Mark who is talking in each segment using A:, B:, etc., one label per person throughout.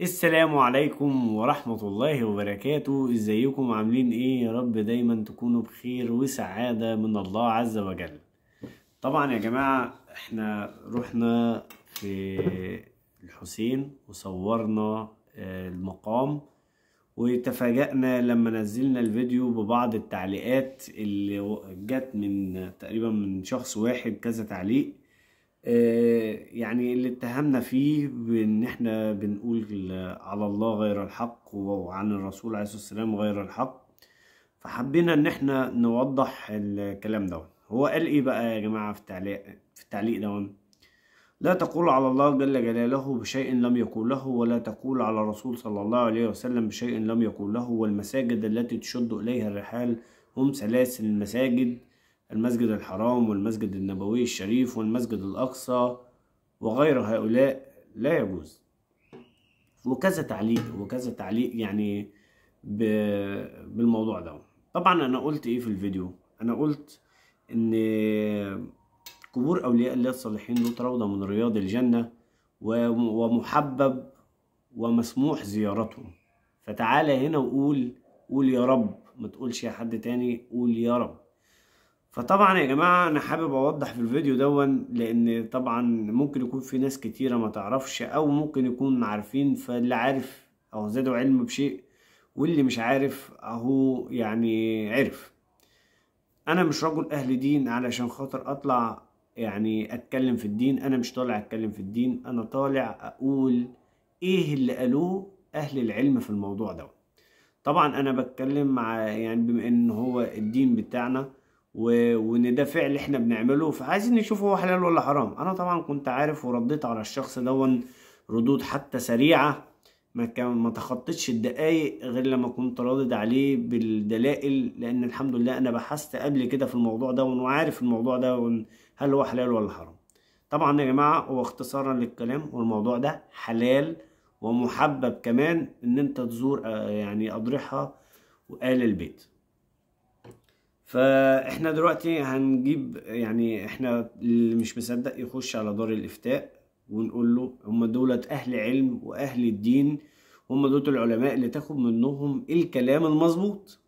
A: السلام عليكم ورحمة الله وبركاته ازيكم عاملين ايه يا رب دايما تكونوا بخير وسعادة من الله عز وجل طبعا يا جماعة احنا رحنا في الحسين وصورنا آه، المقام وتفاجأنا لما نزلنا الفيديو ببعض التعليقات اللي جت من تقريبا من شخص واحد كذا تعليق آه، يعني اللي اتهمنا فيه بان احنا بنقول على الله غير الحق وعن الرسول عليه الصلاه والسلام غير الحق فحبينا ان احنا نوضح الكلام ده هو قال ايه بقى يا جماعه في التعليق في التعليق ده لا تقول على الله جل جلاله بشيء لم يقول له ولا تقول على الرسول صلى الله عليه وسلم بشيء لم يقول له والمساجد التي تشد اليها الرحال هم سلاسل المساجد المسجد الحرام والمسجد النبوي الشريف والمسجد الأقصى وغير هؤلاء لا يجوز وكذا تعليق وكذا تعليق يعني بالموضوع ده طبعا انا قلت ايه في الفيديو انا قلت ان قبور اولياء الله الصالحين دول روضه من رياض الجنه ومحبب ومسموح زيارتهم فتعالى هنا وقول قول يا رب ما تقولش يا حد تاني قول يا رب فطبعا يا جماعة انا حابب اوضح في الفيديو دون لان طبعا ممكن يكون في ناس كتيرة ما تعرفش او ممكن يكون عارفين فاللي عارف او زادوا علم بشيء واللي مش عارف اهو يعني عرف انا مش رجل اهل دين علشان خاطر اطلع يعني اتكلم في الدين انا مش طالع اتكلم في الدين انا طالع اقول ايه اللي قالوه اهل العلم في الموضوع ده طبعا انا بتكلم مع يعني بما ان هو الدين بتاعنا وان ده فعل احنا بنعمله فعايزين نشوف هو حلال ولا حرام انا طبعا كنت عارف ورديت على الشخص ده ردود حتى سريعه ما كان ما تخطتش الدقايق غير لما كنت رادد عليه بالدلائل لان الحمد لله انا بحثت قبل كده في الموضوع ده وعارف الموضوع ده هل هو حلال ولا حرام طبعا يا جماعه هو اختصارا للكلام والموضوع ده حلال ومحبب كمان ان انت تزور آه، يعني اضرحه وآل البيت فاحنا دلوقتي هنجيب يعني احنا اللي مش مصدق يخش على دار الافتاء ونقول له هم دولت اهل علم واهل الدين هم دولت العلماء اللي تاخد منهم الكلام المظبوط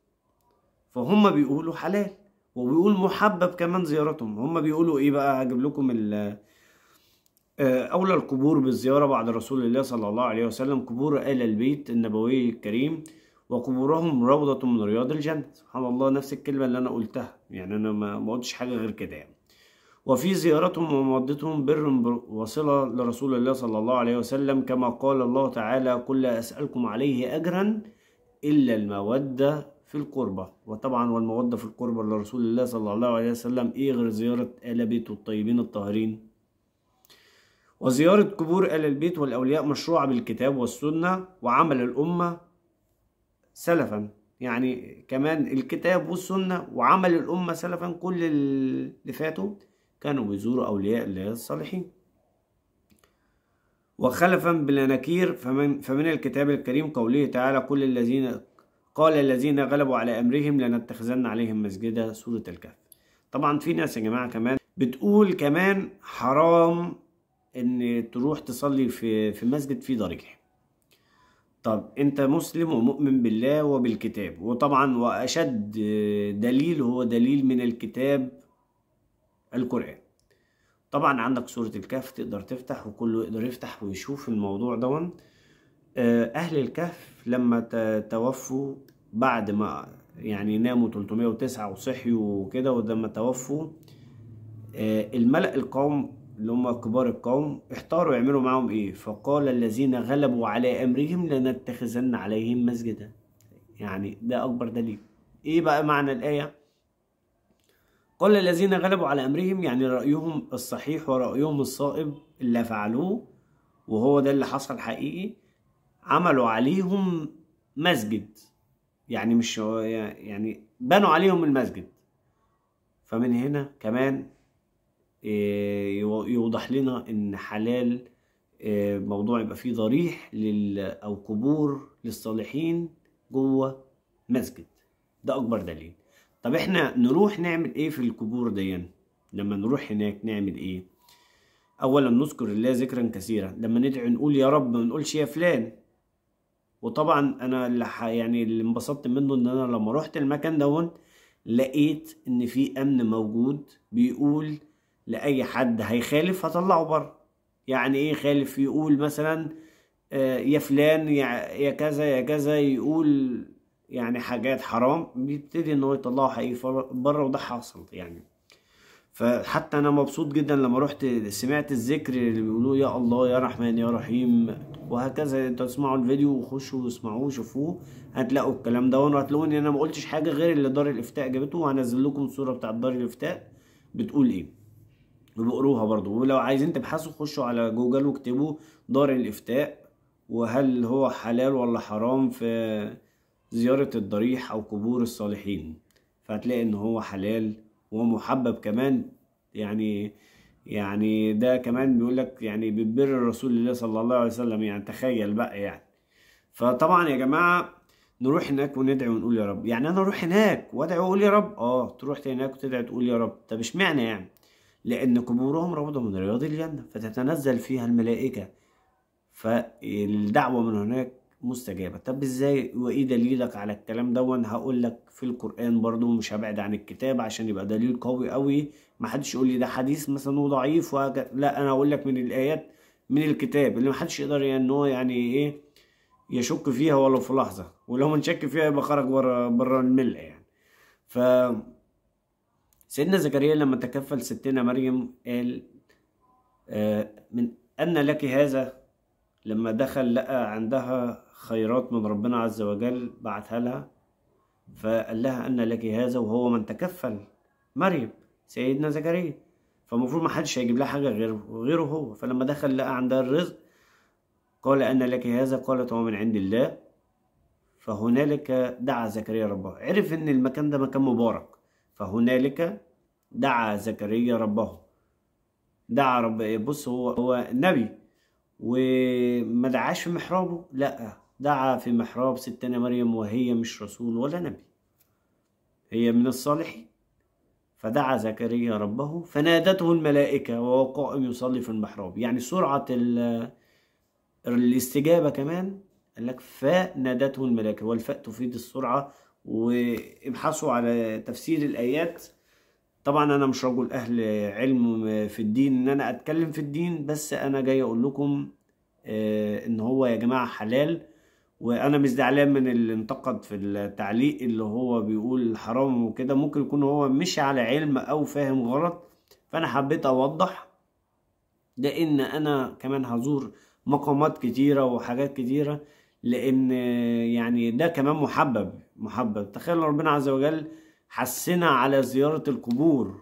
A: فهم بيقولوا حلال وبيقول محبب كمان زيارتهم هم بيقولوا ايه بقى هجيب لكم آه، اولى القبور بالزياره بعد رسول الله صلى الله عليه وسلم قبور ال البيت النبوي الكريم وقبورهم روضة من رياض الجنة سبحان الله نفس الكلمة اللي أنا قلتها يعني أنا ما قلتش حاجة غير كده يعني وفي زيارتهم ومودتهم بر وصلة لرسول الله صلى الله عليه وسلم كما قال الله تعالى كل أسألكم عليه أجرا إلا المودة في القربة وطبعا والمودة في القربة لرسول الله صلى الله عليه وسلم إيه غير زيارة آل بيته الطيبين الطاهرين وزيارة قبور آل البيت والأولياء مشروعة بالكتاب والسنة وعمل الأمة سلفا يعني كمان الكتاب والسنة وعمل الأمة سلفا كل اللي فاتوا كانوا بيزوروا أولياء الله الصالحين وخلفا بلا نكير فمن, فمن الكتاب الكريم قوله تعالى كل الذين قال الذين غلبوا على أمرهم لنتخذن عليهم مسجدا سورة الكهف طبعا في ناس يا جماعة كمان بتقول كمان حرام إن تروح تصلي في, في مسجد فيه ضريح طب انت مسلم ومؤمن بالله وبالكتاب وطبعا واشد دليل هو دليل من الكتاب القران طبعا عندك سوره الكهف تقدر تفتح وكله يقدر يفتح ويشوف الموضوع دون آه، اهل الكهف لما توفوا بعد ما يعني ناموا 309 وصحيوا وكده ولما توفوا آه، الملأ القوم اللي هم كبار القوم احتاروا يعملوا معاهم ايه فقال الذين غلبوا على امرهم لنتخذن عليهم مسجدا يعني ده اكبر دليل ايه بقى معنى الايه قال الذين غلبوا على امرهم يعني رايهم الصحيح ورايهم الصائب اللي فعلوه وهو ده اللي حصل حقيقي عملوا عليهم مسجد يعني مش يعني بنوا عليهم المسجد فمن هنا كمان آه، يوضح لنا ان حلال آه، موضوع يبقى فيه ضريح لل او قبور للصالحين جوه مسجد ده اكبر دليل طب احنا نروح نعمل ايه في القبور دي لما نروح هناك نعمل ايه اولا نذكر الله ذكرا كثيرا لما ندعي نقول يا رب ما نقولش يا فلان وطبعا انا اللي يعني اللي انبسطت منه ان انا لما رحت المكان دون لقيت ان في امن موجود بيقول لاي حد هيخالف هطلعه بره يعني ايه خالف يقول مثلا آه، يا فلان يا كذا يا كذا يقول يعني حاجات حرام بيبتدي ان هو يطلعه حقيقي بره وده حصل يعني فحتى انا مبسوط جدا لما رحت سمعت الذكر اللي بيقولوه يا الله يا رحمن يا رحيم وهكذا انتوا تسمعوا الفيديو وخشوا واسمعوه وشوفوه هتلاقوا الكلام ده وهتلاقوا إن انا ما قلتش حاجه غير اللي دار الافتاء جابته وهنزل لكم الصوره بتاعت دار الافتاء بتقول ايه بيقروها برضو ولو عايزين تبحثوا خشوا على جوجل واكتبوا دار الافتاء وهل هو حلال ولا حرام في زيارة الضريح او قبور الصالحين فهتلاقي ان هو حلال ومحبب كمان يعني يعني ده كمان بيقول لك يعني ببر رسول الله صلى الله عليه وسلم يعني تخيل بقى يعني فطبعا يا جماعه نروح هناك وندعي ونقول يا رب يعني انا اروح هناك وادعي واقول يا رب اه تروح هناك وتدعي تقول يا رب طب اشمعنى يعني لأن قبورهم روضة من رياض الجنة فتتنزل فيها الملائكة فالدعوة من هناك مستجابة طب ازاي وايه دليلك على الكلام دون هقول لك في القرآن برضو مش هبعد عن الكتاب عشان يبقى دليل قوي قوي محدش يقول لي ده حديث مثلا وضعيف وهكذا لا انا اقول لك من الايات من الكتاب اللي محدش يقدر يعني ان هو يعني ايه يشك فيها ولو في لحظة ولو من شك فيها يبقى خرج بره بره الملة يعني ف سيدنا زكريا لما تكفل ستنا مريم قال آه، من أن لك هذا لما دخل لقى عندها خيرات من ربنا عز وجل بعتها لها فقال لها أن لك هذا وهو من تكفل مريم سيدنا زكريا فالمفروض ما حدش هيجيب لها حاجة غيره غيره هو فلما دخل لقى عندها الرزق قال أن لك هذا قالت هو من عند الله فهنالك دعا زكريا ربه عرف ان المكان ده مكان مبارك فهنالك دعا زكريا ربه دعا ربه إيه، بص هو هو نبي وما دعاش في محرابه لا دعا في محراب ستنا مريم وهي مش رسول ولا نبي هي من الصالحين فدعا زكريا ربه فنادته الملائكة وهو قائم يصلي في المحراب يعني سرعة الاستجابة كمان قال لك فنادته الملائكة والفاء تفيد السرعة وابحثوا على تفسير الآيات طبعا أنا مش رجل أهل علم في الدين إن أنا أتكلم في الدين بس أنا جاي أقول لكم آه، إن هو يا جماعة حلال وانا مش زعلان من اللي انتقد في التعليق اللي هو بيقول حرام وكده ممكن يكون هو مش على علم او فاهم غلط فانا حبيت اوضح لان انا كمان هزور مقامات كتيره وحاجات كتيره لان يعني ده كمان محبب محبب تخيل ربنا عز وجل حسنا على زيارة القبور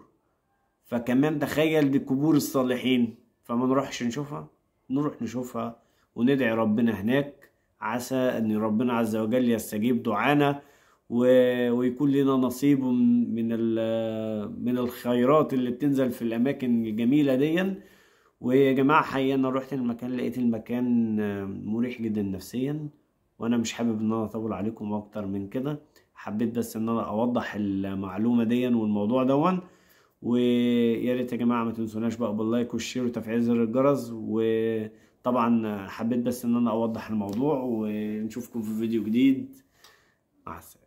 A: فكمان تخيل دي قبور الصالحين فما نروحش نشوفها نروح نشوفها وندعي ربنا هناك عسى ان ربنا عز وجل يستجيب دعانا ويكون لنا نصيب من من الخيرات اللي بتنزل في الاماكن الجميله ديًا ويا جماعه حقيقه انا روحت المكان لقيت المكان مريح جدا نفسيا وانا مش حابب ان انا اطول عليكم اكتر من كده حبيت بس ان انا اوضح المعلومه دي والموضوع دون ويا ريت يا جماعه ما تنسوناش بقى باللايك والشير وتفعيل زر الجرس وطبعا حبيت بس ان انا اوضح الموضوع ونشوفكم في فيديو جديد مع السلامه